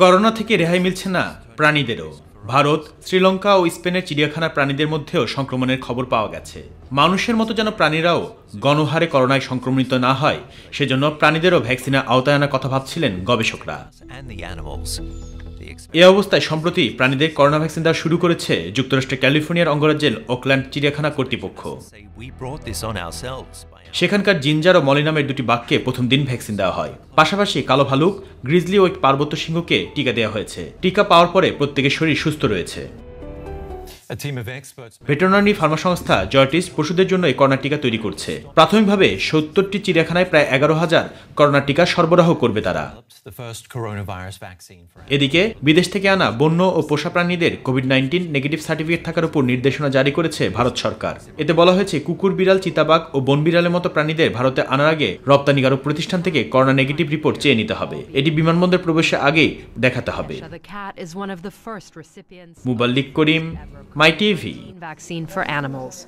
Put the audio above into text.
Corona থেকে রেহাই মিলছে না প্রাণীদেরও ভারত শ্রীলঙ্কা ও স্পেনের চিড়িয়াখানা প্রাণীদের মধ্যেও সংক্রমণের খবর পাওয়া গেছে মানুষের মতো যেন প্রাণীরাও গণহারে করোনায় সংক্রমিত না হয় সেজন্য প্রাণীদেরও ভ্যাকসিনের আওতায় আনার কথা ভাবছিলেন গবেষকরা এ অবস্থায় সম্প্রতি প্রাণীদের করোনা ভ্যাকসিন দেওয়া শুরু করেছে যুক্তরাষ্ট্রের ক্যালিফোর্নিয়ার অঙ্গরাজ্যের ওকল্যান্ড চিড়িয়াখানা কর্তৃপক্ষ সেখানকার জিঞ্জার ও মলি নামের দুটি বাঘকে প্রথম দিন ভ্যাকসিন দেওয়া হয় পাশাপাশি কালো ভালুক গ্রিজলি ও পার্বত্য সিংহকে টিকা দেওয়া হয়েছে টিকা পাওয়ার পরে প্রত্যেকের শরীর সুস্থ রয়েছে ভেটেরনারি ফার্মা সংস্থা জয়টিস পশুদের জন্য এই করোনা টিকা তৈরি করছে প্রাথমিকভাবে সত্তরটি চিড়িয়াখানায় প্রায় এগারো হাজার করোনা টিকা সরবরাহ করবে তারা এদিকে বিদেশ থেকে আনা বন্য ও পোষা প্রাণীদের কোভিড নাইন্টিন নেগেটিভ সার্টিফিকেট থাকার উপর নির্দেশনা জারি করেছে ভারত সরকার এতে বলা হয়েছে কুকুর বিড়াল চিতাবাঘ ও বন বিড়ালের মতো প্রাণীদের ভারতে আনার আগে রপ্তানিকারক প্রতিষ্ঠান থেকে করোনা নেগেটিভ রিপোর্ট চেয়ে নিতে হবে এটি বিমানবন্দর প্রবেশের আগেই দেখাতে হবে মুবাল্লিক করিম my TV. Vaccine for animals.